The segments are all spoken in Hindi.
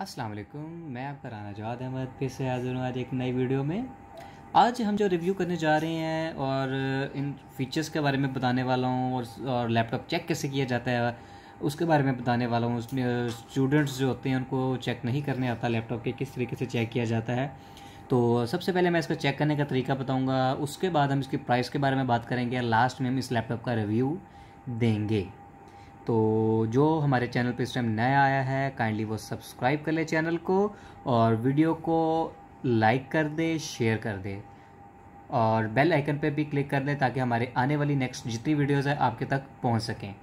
अस्सलाम वालेकुम मैं आपका राना जवाद अहमद फिर से हाजिर हूँ आज एक नई वीडियो में आज हम जो रिव्यू करने जा रहे हैं और इन फीचर्स के बारे में बताने वाला हूँ और, और लैपटॉप चेक कैसे किया जाता है उसके बारे में बताने वाला हूँ उसमें स्टूडेंट्स जो होते हैं उनको चेक नहीं करने आता लैपटॉप के किस तरीके से चेक किया जाता है तो सबसे पहले मैं इसका चेक करने का तरीका बताऊँगा उसके बाद हम इसकी प्राइस के बारे में बात करेंगे लास्ट में हम इस लैपटॉप का रिव्यू देंगे तो जो हमारे चैनल पे इस टाइम नया आया है काइंडली वो सब्सक्राइब कर ले चैनल को और वीडियो को लाइक कर दे शेयर कर दे और बेल आइकन पे भी क्लिक कर दें ताकि हमारे आने वाली नेक्स्ट जितनी वीडियोज़ है आपके तक पहुंच सकें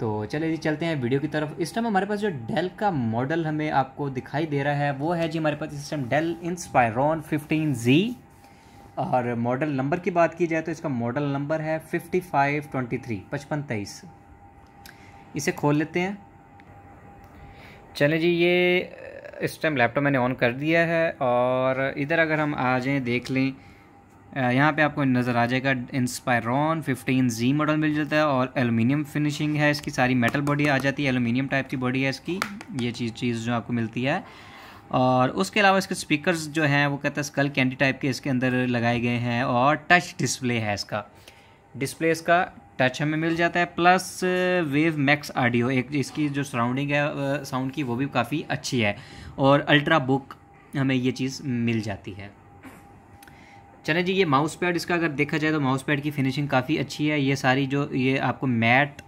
तो चलिए जी चलते हैं वीडियो की तरफ इस टाइम हमारे पास जो डेल का मॉडल हमें आपको दिखाई दे रहा है वो है जी हमारे पास इस टाइम डेल इंस्पायरॉन फिफ्टीन जी और मॉडल नंबर की बात की जाए तो इसका मॉडल नंबर है फिफ्टी फाइव ट्वेंटी थ्री पचपन तेईस इसे खोल लेते हैं चलें जी ये इस टाइम लैपटॉप मैंने ऑन कर दिया है और इधर अगर हम आ जाएँ देख लें यहाँ पे आपको नज़र आ जाएगा इंस्पायरॉन फिफ्टीन जी मॉडल मिल जाता है और एलुमिनियम फिनिशिंग है इसकी सारी मेटल बॉडी आ जाती है एलुमिनियम टाइप की बॉडी है इसकी ये चीज़ चीज़ जो आपको मिलती है और उसके अलावा इसके स्पीकर्स जो हैं वो कहते हैं स्कल कैंडी टाइप के इसके अंदर लगाए गए हैं और टच डिस्प्ले है इसका डिस्प्ले इसका टच हमें मिल जाता है प्लस वेव मैक्स ऑडियो एक इसकी जो सराउंडिंग है साउंड uh, की वो भी काफ़ी अच्छी है और अल्ट्रा बुक हमें ये चीज़ मिल जाती है चले जी ये माउस पैड इसका अगर देखा जाए तो माउस पैड की फिनिशिंग काफ़ी अच्छी है ये सारी जो ये आपको मैट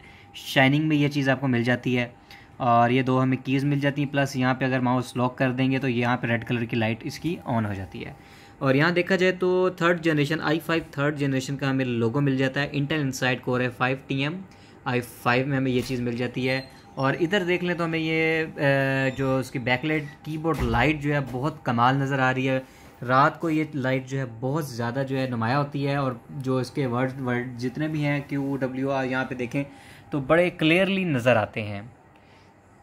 शाइनिंग में ये चीज़ आपको मिल जाती है और ये दो हमें कीज़ मिल जाती हैं प्लस यहाँ पे अगर माउस लॉक कर देंगे तो यहाँ पे रेड कलर की लाइट इसकी ऑन हो जाती है और यहाँ देखा जाए तो third generation i five third generation का हमें लोगो मिल जाता है इंटेल इनसाइड कोर है five T M i five में हमें ये चीज़ मिल जाती है और इधर देख लें तो हमें ये जो उसकी की कीबोर्ड लाइट जो है बहुत कमाल नज़र आ रही है रात को ये लाइट जो है बहुत ज़्यादा जो है नुमाया होती है और जो इसके वर्ड वर्ड जितने भी हैं क्यू डब्ल्यू आर यहाँ पे देखें तो बड़े क्लियरली नज़र आते हैं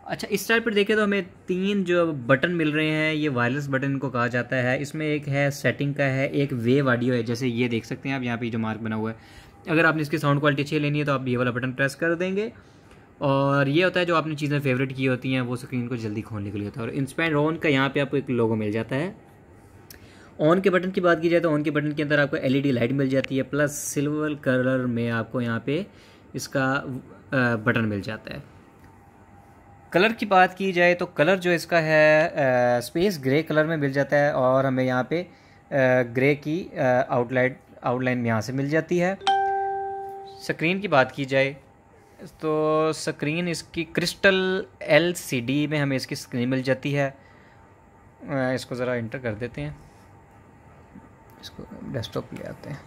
अच्छा इस टाइप पर देखें तो हमें तीन जो बटन मिल रहे हैं ये वायरलेस बटन इनको कहा जाता है इसमें एक है सेटिंग का है एक वेव ऑडियो है जैसे ये देख सकते हैं आप यहाँ पे जो मार्क बना हुआ है अगर आपने इसकी साउंड क्वालिटी अच्छी लेनी है तो आप ये वाला बटन प्रेस कर देंगे और ये होता है जो आपने चीज़ें फेवरेट की होती हैं वो स्क्रीन को जल्दी खोलने के लिए होता है और इंस्पैंड ऑन का यहाँ पर आपको एक लोगो मिल जाता है ऑन के बटन की बात की जाए तो ऑन के बटन के अंदर आपको एलईडी लाइट मिल जाती है प्लस सिल्वर कलर में आपको यहाँ पे इसका बटन मिल जाता है कलर की बात की जाए तो कलर जो इसका है स्पेस ग्रे कलर में मिल जाता है और हमें यहाँ पे ग्रे की आउटलाइट आउटलाइन यहाँ से मिल जाती है स्क्रीन की बात की जाए तो स्क्रीन इसकी क्रिस्टल एलसीडी में हमें इसकी स्क्रीन मिल जाती है इसको ज़रा इंटर कर देते हैं इसको डेस्कटॉप ले आते हैं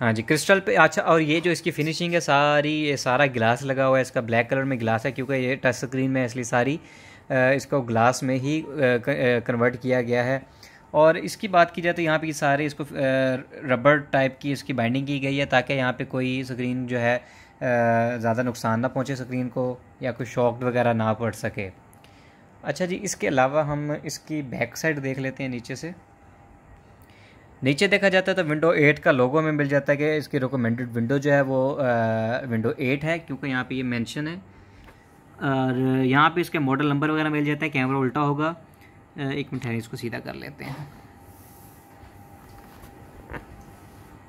हाँ जी क्रिस्टल पे अच्छा और ये जो इसकी फिनिशिंग है सारी ये सारा ग्लास लगा हुआ है इसका ब्लैक कलर में ग्लास है क्योंकि ये टच स्क्रीन में इसलिए सारी इसको ग्लास में ही कन्वर्ट किया गया है और इसकी बात की जाए तो यहाँ पे सारे इसको रबर टाइप की इसकी बाइंडिंग की गई है ताकि यहाँ पे कोई स्क्रीन जो है ज़्यादा नुकसान ना पहुँचे स्क्रीन को या कोई शॉक वगैरह ना पड़ सके अच्छा जी इसके अलावा हम इसकी बैक साइड देख लेते हैं नीचे से नीचे देखा जाता है तो विंडो 8 का लोगो में मिल जाता है कि इसकी रिकमेंडेड विंडो जो है वो विंडो 8 है क्योंकि यहाँ पे ये मेंशन है और यहाँ पे इसके मॉडल नंबर वगैरह मिल जाता है कैमरा उल्टा होगा एक मिनट है इसको सीधा कर लेते हैं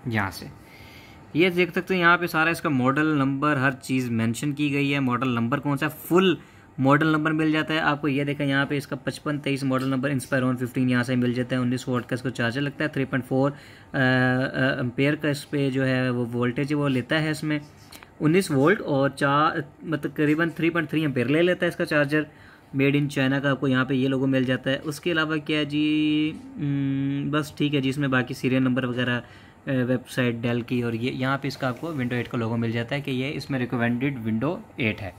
यहाँ से ये देख सकते हैं यहाँ पे सारा इसका मॉडल नंबर हर चीज़ मेंशन की गई है मॉडल नंबर कौन सा फुल मॉडल नंबर मिल जाता है आपको ये देखा यहाँ पे इसका पचपन तेईस model number Inspiron fifteen यहाँ से मिल जाता है उन्नीस वोल्ट का इसको चार्जर लगता है थ्री पॉइंट फोर एम्पेयर का इस पर जो है वो वोल्टेज वो लेता है इसमें उन्नीस वोल्ट और चार मतलब करीबन थ्री पॉइंट थ्री एम्पेयर ले लेता है इसका चार्जर मेड इन चाइना का आपको यहाँ पे ये लोगो मिल जाता है उसके अलावा क्या है जी हम्म, बस ठीक है जी इसमें बाकी सीरियल नंबर वगैरह वेबसाइट डेल की और ये यहाँ पे इसका आपको विंडो एट का लोगो मिल जाता है कि ये इसमें रिकमेंडेड विंडो एट है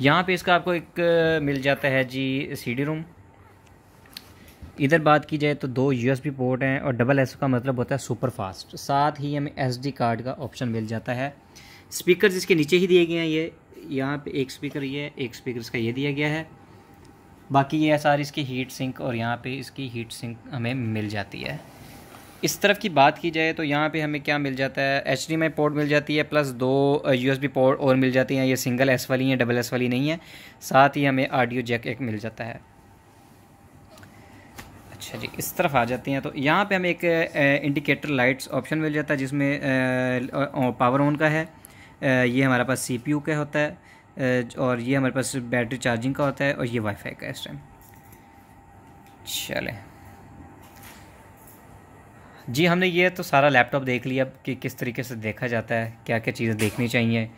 यहाँ पे इसका आपको एक मिल जाता है जी सी डी रूम इधर बात की जाए तो दो यू एस बी पोर्ट हैं और डबल एस का मतलब होता है सुपर फास्ट साथ ही हमें एस डी कार्ड का ऑप्शन मिल जाता है स्पीकर इसके नीचे ही दिए गए हैं ये यहाँ पे एक स्पीकर ये एक स्पीकर इसका ये दिया गया है बाकी ये सारी इसकी हीट सिंक और यहाँ पे इसकी हीट सिंक हमें मिल जाती है इस तरफ की बात की जाए तो यहाँ पे हमें क्या मिल जाता है एच डी में पोर्ट मिल जाती है प्लस दो यू एस बी पोर्ट और मिल जाती हैं ये सिंगल एस वाली हैं डबल एस वाली नहीं है साथ ही हमें आडियो जैक एक मिल जाता है अच्छा जी इस तरफ आ जाती हैं तो यहाँ पे हमें एक इंडिकेटर लाइट्स ऑप्शन मिल जाता है जिसमें पावर ऑन का है ये हमारे पास सी पी यू का होता है और ये हमारे पास बैटरी चार्जिंग का होता है और ये वाईफाई का इस टाइम चलें जी हमने ये तो सारा लैपटॉप देख लिया कि किस तरीके से देखा जाता है क्या क्या चीज़ें देखनी चाहिए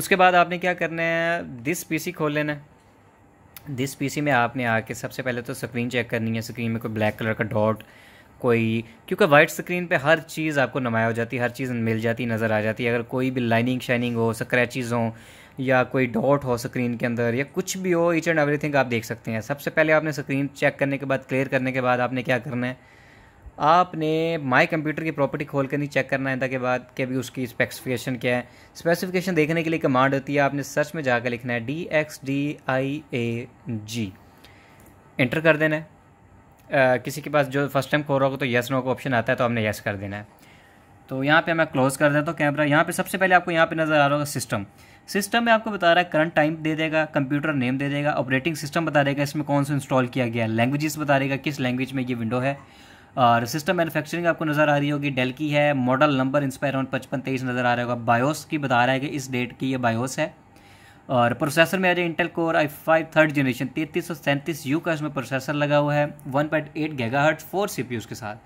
उसके बाद आपने क्या करना है दिस पीसी खोल लेना है दिस पीसी में आपने आके सबसे पहले तो स्क्रीन चेक करनी है स्क्रीन में कोई ब्लैक कलर का डॉट कोई क्योंकि वाइट स्क्रीन पे हर चीज़ आपको नमाया हो जाती है हर चीज़ मिल जाती नज़र आ जाती है अगर कोई भी लाइनिंग शाइनिंग हो स्क्रैचेज़ हों या कोई डॉट हो स्क्रीन के अंदर या कुछ भी हो ईच एंड एवरीथिंग आप देख सकते हैं सबसे पहले आपने स्क्रीन चेक करने के बाद क्लियर करने के बाद आपने क्या करना है आपने माई कंप्यूटर की प्रॉपर्टी खोल कर नहीं चेक करना है के बाद कि अभी उसकी स्पेसिफिकेशन क्या है स्पेसिफिकेशन देखने के लिए कमांड होती है आपने सर्च में जाकर लिखना है D X D I A G enter कर देना है आ, किसी के पास जो फर्स्ट टाइम खोल रहा होगा तो येस नो का ऑप्शन आता है तो आपने येस कर देना है तो यहाँ पे मैं क्लोज़ कर देता हूँ कैमरा यहाँ पे सबसे पहले आपको यहाँ पे नज़र आ रहा होगा सिस्टम सिस्टम में आपको बता रहा है करंट टाइम दे देगा कंप्यूटर नेम दे देगा ऑपरेटिंग सिस्टम बता देगा इसमें कौन सा इंस्टॉल किया गया है लैंग्वेजेस बता देगा किस लैंग्वेज में ये विंडो है और सिस्टम मैन्युफैक्चरिंग आपको नज़र आ रही होगी डेल की है मॉडल नंबर इंस्पायर अराउंड पचपन तेईस नज़र आ रहा होगा बायोस की बता रहा है कि इस डेट की ये बायोस है और प्रोसेसर में आ जाए Intel core i five third generation तैंतीस सौ सैंतीस यू का इसमें प्रोसेसर लगा हुआ है one point eight gigahertz four C P के साथ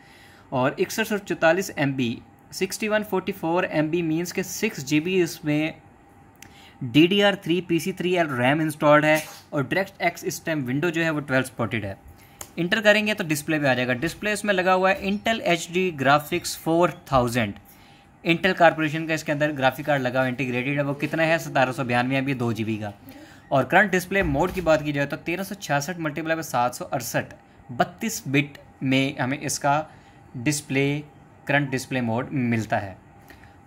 और इकसठ सौ चौतालीस M B sixty one forty four M B means के सिक्स जी बी इसमें D D R three P C three L RAM installed है और डायरेक्ट एक्स इस टाइम विंडो जो है वो ट्वेल्व स्पॉटेड है इंटर करेंगे तो डिस्प्ले पे आ जाएगा डिस्प्ले इसमें लगा हुआ है Intel H D graphics four thousand Intel corporation का इसके अंदर ग्राफिक कार्ड लगा हुआ इंटीग्रेटेड है वो कितना है सतारह सौ बयानवे अभी दो जी बी का और करंट डिस्प्ले मोड की बात की जाए तो तेरह सौ छियासठ मल्टीप्लाई बाई सात सौ अड़सठ बत्तीस बिट में हमें इसका डिस्प्ले करंट डिस्प्ले मोड मिलता है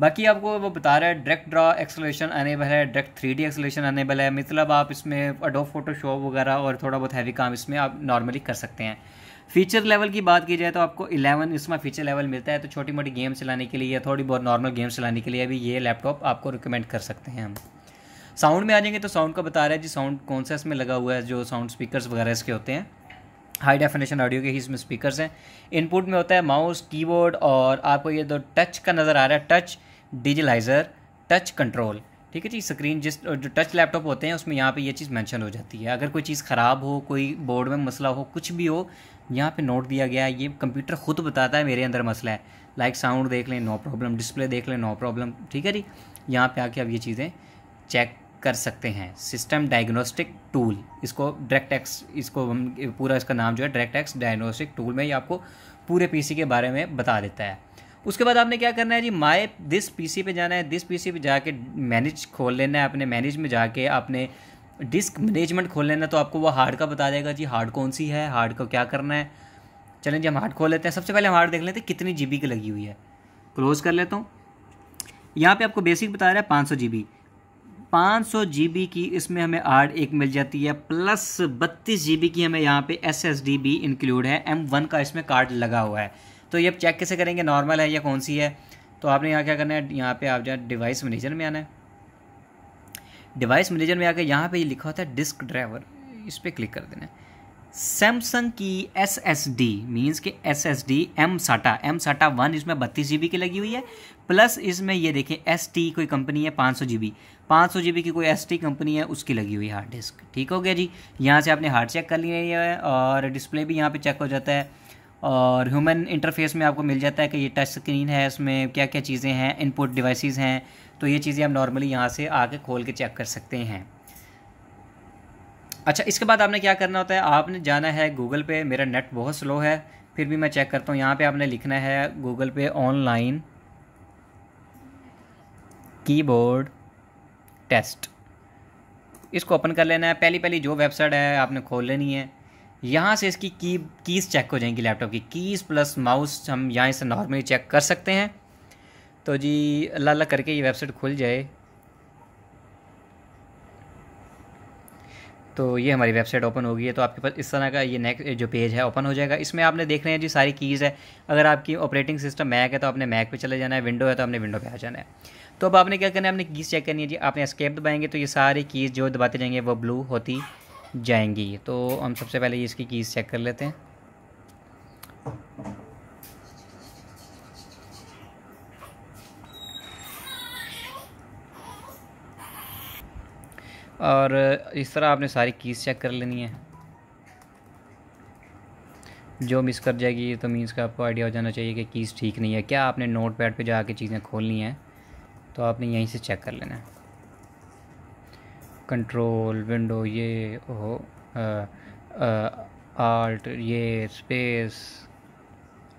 बाकी आपको वो बता रहा है डायरेक्ट ड्रा एक्सलेशन अनेबल है direct three D acceleration enable है मतलब आप इसमें अडोब फोटोशॉप वगैरह और थोड़ा बहुत हैवी काम इसमें आप नॉर्मली कर सकते हैं फीचर लेवल की बात की जाए तो आपको 11 इसमें फीचर लेवल मिलता है तो छोटी मोटी गेम चलाने के लिए या थोड़ी बहुत नॉर्मल गेम्स चलाने के लिए भी ये लैपटॉप आपको रिकमेंड कर सकते हैं हम साउंड में आ जाएंगे तो साउंड का बता रहा है जी साउंड कौन सा इसमें लगा हुआ है जो साउंड स्पीकर्स वगैरह इसके होते हैं हाई डेफिनेशन ऑडियो के ही इसमें स्पीकर्स हैं इनपुट में होता है माउस कीबोर्ड और आपको ये दो टच का नज़र आ रहा है टच डिजिलाइजर टच कंट्रोल ठीक है जी स्क्रीन जिस जो टच लैपटॉप होते हैं उसमें यहाँ पे ये चीज़ मेंशन हो जाती है अगर कोई चीज़ ख़राब हो कोई बोर्ड में मसला हो कुछ भी हो यहाँ पे नोट दिया गया है ये कंप्यूटर खुद बताता है मेरे अंदर मसला है लाइक like साउंड देख लें नो प्रॉब्लम डिस्प्ले देख लें नो प्रॉब्लम ठीक है जी यहाँ पे आके अब ये चीज़ें चेक कर सकते हैं सिस्टम डायग्नोस्टिक टूल इसको डायरेक्ट एक्स इसको हम पूरा इसका नाम जो है डायरेक्ट एक्स डायग्नोस्टिक टूल में ये आपको पूरे पीसी के बारे में बता देता है उसके बाद आपने क्या करना है जी माय दिस पीसी पे जाना है दिस पीसी पे जाके मैनेज खोल लेना है अपने मैनेज में जाके आपने डिस्क मैनेजमेंट खोल लेना तो आपको वो हार्ड का बता देगा जी हार्ड कौन सी है हार्ड को क्या करना है चलें जी हम हार्ड खोल लेते हैं सबसे पहले हम हार्ड देख लेते हैं कितनी जी की लगी हुई है क्लोज़ कर लेता हूँ यहाँ पे आपको बेसिक बता रहा है पाँच सौ जी बी 500 जीबी की इसमें हमें आर्ड एक मिल जाती है प्लस बत्तीस जीबी की हमें यहाँ पे एसएसडी भी इंक्लूड है एम वन का इसमें कार्ड लगा हुआ है तो ये आप चेक कैसे करेंगे नॉर्मल है या कौन सी है तो आपने यहाँ क्या करना है यहाँ पे आप जाए डिवाइस मैनेजर में आना है डिवाइस मैनेजर में आकर यहाँ पर ये लिखा होता है डिस्क ड्राइवर इस पर क्लिक कर देना है सैमसंग की एस एस डी मीन्स कि S S D M SATA M SATA one इसमें बत्तीस जी की लगी हुई है प्लस इसमें ये देखें एस टी कोई कंपनी है पाँच सौ जी बी पाँच सौ जी बी की कोई एस टी कंपनी है उसकी लगी हुई हार्ड डिस्क ठीक हो गया जी यहाँ से आपने हार्ड चेक कर लिया है और डिस्प्ले भी यहाँ पर चेक हो जाता है और ह्यूमन इंटरफेस में आपको मिल जाता है कि ये टच स्क्रीन है इसमें क्या क्या चीज़ें हैं इनपुट डिवाइसेस हैं तो ये चीज़ें आप नॉर्मली यहाँ से आके खोल के चेक कर सकते हैं अच्छा इसके बाद आपने क्या करना होता है आपने जाना है गूगल पे मेरा नेट बहुत स्लो है फिर भी मैं चेक करता हूँ यहाँ पे आपने लिखना है गूगल पे ऑनलाइन कीबोर्ड टेस्ट इसको ओपन कर लेना है पहली पहली जो वेबसाइट है आपने खोल लेनी है यहाँ से इसकी की कीज़ चेक हो जाएंगी लैपटॉप की कीज़ प्लस माउस हम यहाँ से नॉर्मली चेक कर सकते हैं तो जी अल्लाह अल्लाह करके ये वेबसाइट खुल जाए तो ये हमारी वेबसाइट ओपन हो गई है तो आपके पास इस तरह का ये नेक्स्ट जो पेज है ओपन हो जाएगा इसमें आपने देख रहे हैं जी सारी कीज़ है अगर आपकी ऑपरेटिंग सिस्टम मैक है तो आपने मैक पे चले जाना है विंडो है तो आपने विंडो पे आ जाना है तो अब आपने क्या करना है आपने कीज़ चेक करनी है जी आपने स्केप दबाएंगे तो ये सारी कीज़ जो दबाते जाएंगे वो ब्लू होती जाएंगी तो हम सबसे पहले इसकी कीज़ चेक कर लेते हैं और इस तरह आपने सारी कीज़ चेक कर लेनी है जो मिस कर जाएगी तो मीन्स का आपको आइडिया हो जाना चाहिए कि कीज़ ठीक नहीं है क्या आपने नोट पैड पर जाके चीज़ें खोलनी हैं तो आपने यहीं से चेक कर लेना है कंट्रोल विंडो ये ओ आर्ट ये स्पेस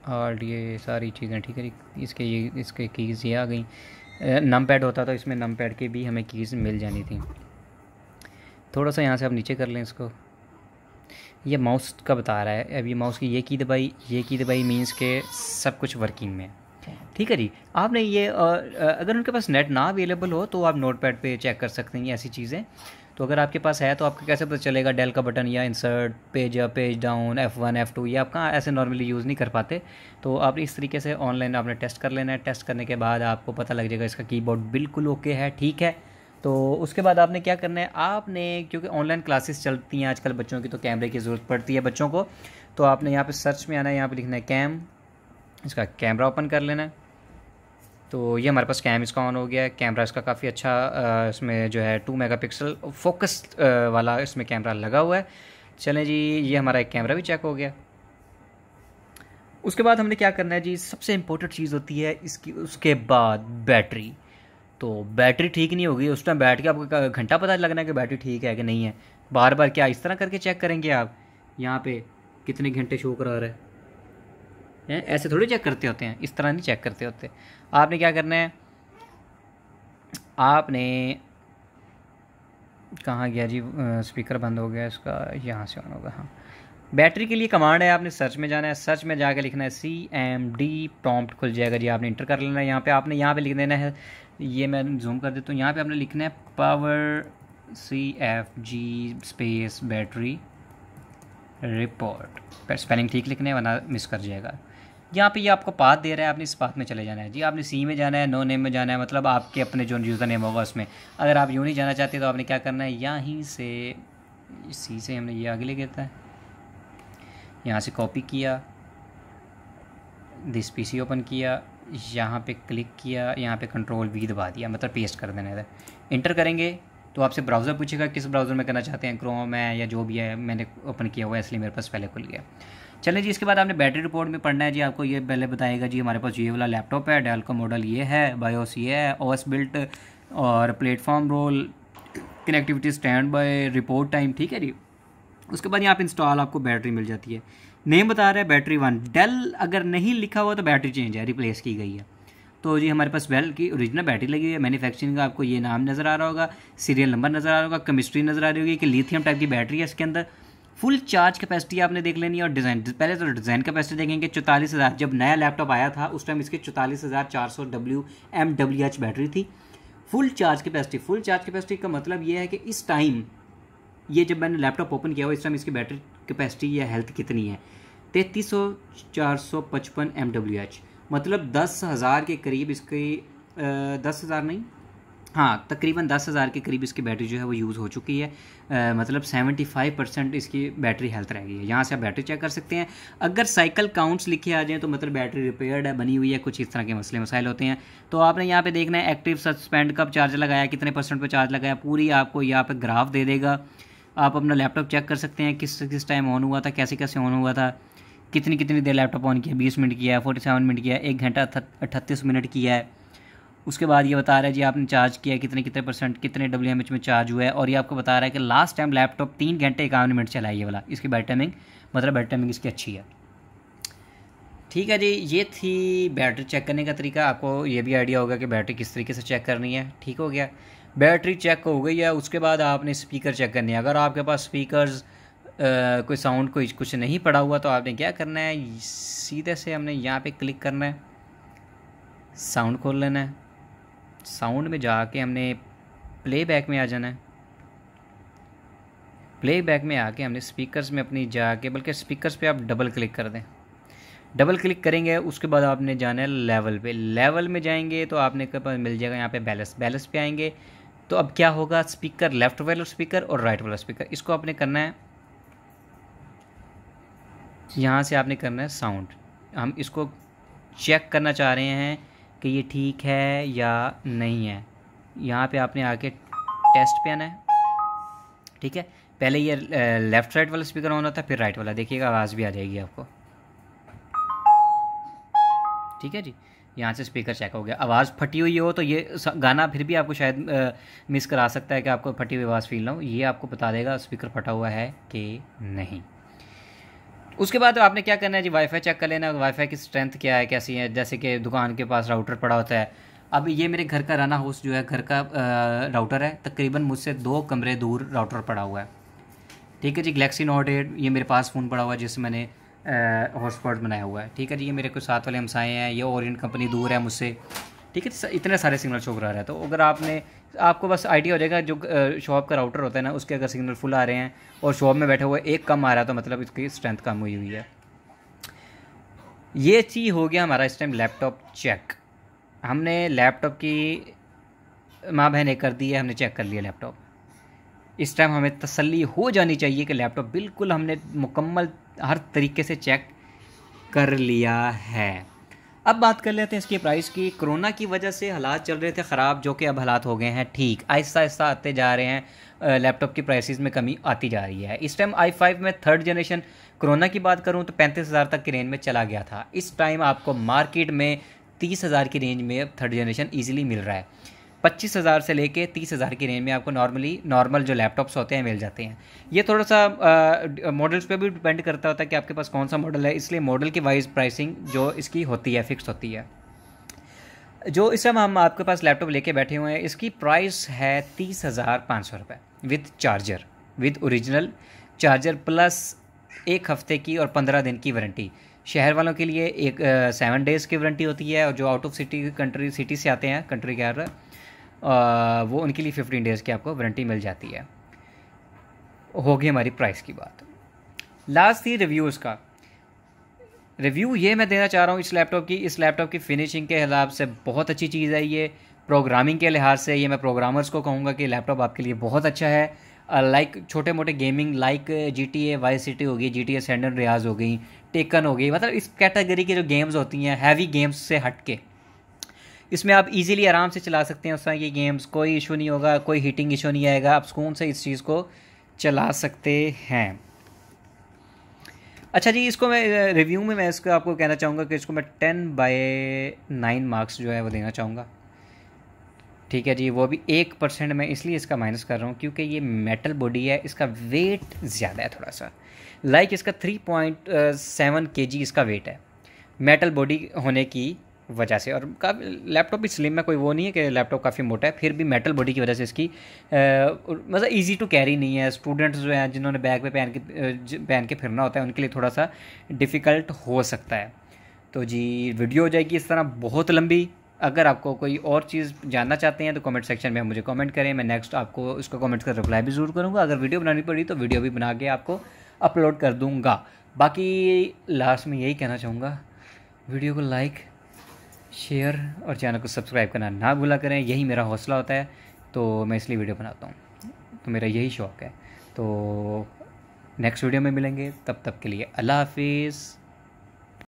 आर्ट ये सारी चीज़ें ठीक है इसके ये इसके कीज़ ये आ गई नम पैड होता तो इसमें नम पैड की भी हमें कीज़ मिल जानी थी थोड़ा सा यहाँ से आप नीचे कर लें इसको ये माउस का बता रहा है अब ये माउस की ये की दबाई ये की दबाई मीन्स के सब कुछ वर्किंग में ठीक है जी आपने ये अगर उनके पास नेट ना अवेलेबल हो तो आप नोट पैड पर चेक कर सकते हैं ये ऐसी चीज़ें तो अगर आपके पास है तो आपको कैसे पता चलेगा डेल का बटन या इंसर्ट पेज या page down F one F two ये आप कहाँ ऐसे नॉर्मली यूज़ नहीं कर पाते तो आप इस तरीके से ऑनलाइन आपने टेस्ट कर लेना है टेस्ट करने के बाद आपको पता लग जाएगा इसका कीबोर्ड बिल्कुल ओके है ठीक है तो उसके बाद आपने क्या करना है आपने क्योंकि ऑनलाइन क्लासेस चलती हैं आजकल बच्चों की तो कैमरे की ज़रूरत पड़ती है बच्चों को तो आपने यहाँ पे सर्च में आना है यहाँ पे लिखना है कैम इसका कैमरा ओपन कर लेना है तो ये हमारे पास कैम इसका ऑन हो गया है कैमरा इसका काफ़ी अच्छा इसमें जो है टू पिक्सल फोकस वाला इसमें कैमरा लगा हुआ है चलें जी ये हमारा एक कैमरा भी चेक हो गया उसके बाद हमने क्या करना है जी सबसे इम्पोर्टेंट चीज़ होती है इसकी उसके बाद बैटरी तो बैटरी ठीक नहीं होगी उस टाइम बैठ के आपको घंटा पता लगना है कि बैटरी ठीक है कि नहीं है बार बार क्या इस तरह करके चेक करेंगे आप यहाँ पे कितने घंटे शो करा रहा है हैं ऐसे थोड़ी चेक करते होते हैं इस तरह नहीं चेक करते होते आपने क्या करना है आपने कहाँ गया जी स्पीकर बंद हो गया इसका यहाँ से ऑन होगा हाँ बैटरी के लिए कमांड है आपने सर्च में जाना है सर्च में जाकर लिखना है सी एम डी प्रॉम्प्ट खुल जाएगा जी आपने इंटर कर लेना है यहाँ पे आपने यहाँ पे लिख देना है ये मैं जूम कर देता हूँ यहाँ पे आपने लिखना है power C F G space battery report spelling ठीक लिखना है वरना मिस कर जाएगा यहाँ पे ये आपको पाथ दे रहा है आपने इस पाथ में चले जाना है जी आपने सी में जाना है नो नेम में जाना है मतलब आपके अपने जो यूज़र नेम होगा उसमें अगर आप यूँ नहीं जाना चाहते तो आपने क्या करना है यहाँ से सी से हमने ये आगे ले गया है यहाँ से कॉपी किया दिस सी ओपन किया यहाँ पे क्लिक किया यहाँ पे कंट्रोल वी दबा दिया मतलब पेस्ट कर देना है इंटर करेंगे तो आपसे ब्राउज़र पूछेगा किस ब्राउज़र में करना चाहते हैं क्रोम है या जो भी है मैंने ओपन किया हुआ है इसलिए मेरे पास पहले खुल गया चलें जी इसके बाद आपने बैटरी रिपोर्ट में पढ़ना है जी आपको ये पहले बताएगा जी हमारे पास ये वाला लैपटॉप है डेल का मॉडल ये है बायोस ये है ओएस बिल्ट और platform role connectivity standby report time ठीक है जी उसके बाद यहाँ पे इंस्टॉल आपको बैटरी मिल जाती है नेम बता रहा है बैटरी वन डेल अगर नहीं लिखा हुआ तो बैटरी चेंज है रिप्लेस की गई है तो जी हमारे पास वेल की ओरिजिनल बैटरी लगी हुई है मैन्युफैक्चरिंग का आपको ये नाम नज़र आ रहा होगा सीरियल नंबर नज़र आ रहा होगा केमिस्ट्री नज़र आ रही होगी कि लिथियम टाइप की बैटरी है इसके अंदर फुल चार्ज कैपेसिटी आपने देख लेनी है और डिज़ाइन पहले तो डिज़ाइन कैपेसिटी देखेंगे चौतालीस हज़ार जब नया लैपटॉप आया था उस टाइम इसकी चौतालीस हज़ार चार सौ W M W H battery थी full charge capacity full charge capacity का मतलब ये है कि इस टाइम ये जब मैंने लैपटॉप ओपन किया हुआ इस टाइम इसकी बैटरी कैपेसिटी या हेल्थ कितनी है तैंतीस सौ चार सौ पचपन एम डब्ल्यू एच मतलब दस हज़ार के करीब इसकी दस हज़ार नहीं हाँ तकरीबन दस हज़ार के करीब इसकी बैटरी जो है वो यूज़ हो चुकी है आ, मतलब सेवेंटी फाइव परसेंट इसकी बैटरी हेल्थ रह गई है यहाँ से आप बैटरी चेक कर सकते हैं अगर साइकिल काउंट्स लिखे आ जाएँ तो मतलब बैटरी रिपेयर्ड है बनी हुई है कुछ इस तरह के मसले मसाइल होते हैं तो आपने यहाँ पे देखना है एक्टिव सस्पेंड कब चार्ज लगाया कितने परसेंट पर चार्ज लगाया पूरी आपको यहाँ पर ग्राफ दे देगा आप अपना लैपटॉप चेक कर सकते हैं किस किस टाइम ऑन हुआ था कैसे कैसे ऑन हुआ था कितनी कितनी देर लैपटॉप ऑन किया बीस मिनट किया है फोर्टी सेवन मिनट किया एक घंटा अट्ठतीस मिनट किया है उसके बाद ये बता रहा है जी आपने चार्ज किया कितने कितने परसेंट कितने डब्ल्यू एम एच में चार्ज हुआ है और ये आपको बता रहा है कि लास्ट टाइम लैपटॉप तीन घंटे इक्यावन मिनट चला ये वाला इसकी बैटरी टाइमिंग मतलब बैटरी टाइमिंग इसकी अच्छी है ठीक है जी ये थी बैटरी चेक करने का तरीका आपको ये भी आइडिया होगा कि बैटरी किस तरीके से चेक करनी है ठीक हो गया बैटरी चेक हो गई है उसके बाद आपने स्पीकर चेक करने अगर आपके पास स्पीकर्स कोई साउंड कोई कुछ नहीं पड़ा हुआ तो आपने क्या करना है सीधे से हमने यहाँ पे क्लिक करना है साउंड खोल लेना है साउंड में जाके हमने प्लेबैक में आ जाना है प्लेबैक में आके हमने स्पीकर्स में अपनी जाके बल्कि स्पीकर्स पे आप डबल क्लिक कर दें डबल क्लिक करेंगे उसके बाद आपने जाना है लेवल पे लेवल में जाएंगे तो आपने मिल जाएगा यहाँ पे बैलेंस बैलेंस पे आएंगे तो अब क्या होगा स्पीकर लेफ्ट वाला स्पीकर और राइट वाला स्पीकर इसको आपने करना है यहाँ से आपने करना है साउंड हम इसको चेक करना चाह रहे हैं कि ये ठीक है या नहीं है यहाँ पे आपने आके टेस्ट पे आना है ठीक है पहले ये लेफ़्ट राइट वाला स्पीकर ऑन होता फिर राइट वाला देखिएगा आवाज़ भी आ जाएगी आपको ठीक है जी यहाँ से स्पीकर चेक हो गया आवाज़ फटी हुई हो तो ये गाना फिर भी आपको शायद मिस करा सकता है कि आपको फटी हुई आवाज़ फील ना हो ये आपको बता देगा स्पीकर फटा हुआ है कि नहीं उसके बाद आपने क्या करना है जी वाईफाई चेक कर लेना वाईफाई की स्ट्रेंथ क्या है कैसी है जैसे कि दुकान के पास राउटर पड़ा होता है अब ये मेरे घर का राना हाउस जो है घर का राउटर है तकरीबन मुझसे दो कमरे दूर राउटर पड़ा हुआ है ठीक है जी गलेक्सी नोट एट ये मेरे पास फ़ोन पड़ा हुआ है जिससे मैंने हॉटस्पॉट बनाया हुआ है ठीक है जी ये मेरे को साथ वाले हमसाए हैं ये ओरियंट कंपनी दूर है मुझसे ठीक है इतने सारे सिग्नल शो करा रहा है तो अगर आपने आपको बस आइडिया हो जाएगा जो शॉप का राउटर होता है ना उसके अगर सिग्नल फुल आ रहे हैं और शॉप में बैठे हुए एक कम आ रहा है तो मतलब इसकी स्ट्रेंथ कम हुई हुई है ये चीज़ हो गया हमारा इस टाइम लैपटॉप चेक हमने लैपटॉप की माँ बहन एक कर दी है हमने चेक कर लिया लैपटॉप इस टाइम हमें तसल्ली हो जानी चाहिए कि लैपटॉप बिल्कुल हमने मुकम्मल हर तरीके से चेक कर लिया है अब बात कर लेते हैं इसके प्राइस की कोरोना की वजह से हालात चल रहे थे ख़राब जो कि अब हालात हो गए हैं ठीक आहिस्ता आहिस्ता आते जा रहे हैं लैपटॉप की प्राइसेस में कमी आती जा रही है इस टाइम आई फाइव में थर्ड जनरेशन कोरोना की बात करूं तो पैंतीस हज़ार तक की रेंज में चला गया था इस टाइम आपको मार्केट में तीस हज़ार की रेंज में अब थर्ड जनरेशन ईजिली मिल रहा है पच्चीस हज़ार से लेके तीस हज़ार की रेंज में आपको नॉर्मली नॉर्मल जो लैपटॉप्स होते हैं मिल जाते हैं ये थोड़ा सा मॉडल्स पे भी डिपेंड करता होता है कि आपके पास कौन सा मॉडल है इसलिए मॉडल की वाइज प्राइसिंग जो इसकी होती है फिक्स होती है जो इस समय हम आपके पास लैपटॉप लेके बैठे हुए हैं इसकी प्राइस है तीस हज़ार पाँच सौ रुपये with charger with original charger plus एक हफ्ते की और पंद्रह दिन की वारंटी शहर वालों के लिए एक सेवन डेज़ की वारंटी होती है और जो out of city country city से आते हैं कंट्री के अंदर वो उनके लिए फिफ्टीन डेज़ की आपको वारंटी मिल जाती है होगी हमारी प्राइस की बात लास्ट थी रिव्यूज़ का रिव्यू ये मैं देना चाह रहा हूँ इस लैपटॉप की इस लैपटॉप की फिनिशिंग के हिसाब से बहुत अच्छी चीज़ है ये प्रोग्रामिंग के लिहाज से ये मैं प्रोग्रामर्स को कहूँगा कि लैपटॉप आपके लिए बहुत अच्छा है लाइक छोटे मोटे gaming like G T A Vice City होगी जी टी ए सैंडन रियाज हो गई टेकन हो गई मतलब इस कैटेगरी की जो गेम्स होती हैं हैवी गेम्स से हट के इसमें आप इजीली आराम से चला सकते हैं उस तरह की गेम्स कोई इशू नहीं होगा कोई हीटिंग इशू नहीं आएगा आप सुकून से इस चीज़ को चला सकते हैं अच्छा जी इसको मैं रिव्यू में मैं इसको आपको कहना चाहूँगा कि इसको मैं टेन बाय नाइन मार्क्स जो है वो देना चाहूँगा ठीक है जी वो भी एक परसेंट मैं इसलिए इसका माइनस कर रहा हूँ क्योंकि ये मेटल बॉडी है इसका वेट ज़्यादा है थोड़ा सा लाइक like इसका थ्री पॉइंट सेवन के जी इसका वेट है मेटल बॉडी होने की वजह से और काफ़ी लैपटॉप भी स्लिम है कोई वो नहीं है कि लैपटॉप काफ़ी मोटा है फिर भी मेटल बॉडी की वजह से इसकी मतलब इजी टू कैरी नहीं है स्टूडेंट्स जो हैं जिन्होंने बैग पे पहन के पहन के फिरना होता है उनके लिए थोड़ा सा डिफ़िकल्ट हो सकता है तो जी वीडियो हो जाएगी इस तरह बहुत लंबी अगर आपको कोई और चीज़ जानना चाहते हैं तो कमेंट सेक्शन में मुझे कमेंट करें मैं नेक्स्ट आपको उसका कमेंट का रिप्लाई भी ज़रूर करूँगा अगर वीडियो बनानी पड़ी तो वीडियो भी बना के आपको अपलोड कर दूँगा बाकी लास्ट में यही कहना चाहूँगा वीडियो को लाइक शेयर और चैनल को सब्सक्राइब करना ना भूला करें यही मेरा हौसला होता है तो मैं इसलिए वीडियो बनाता हूँ तो मेरा यही शौक़ है तो नेक्स्ट वीडियो में मिलेंगे तब तक के लिए अल्लाह हाफिज़